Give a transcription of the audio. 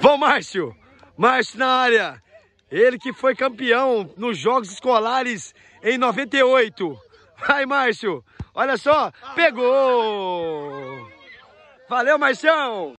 Vamos, Márcio! Márcio na área! Ele que foi campeão nos Jogos Escolares em 98. Vai, Márcio! Olha só! Pegou! Valeu, Marcião!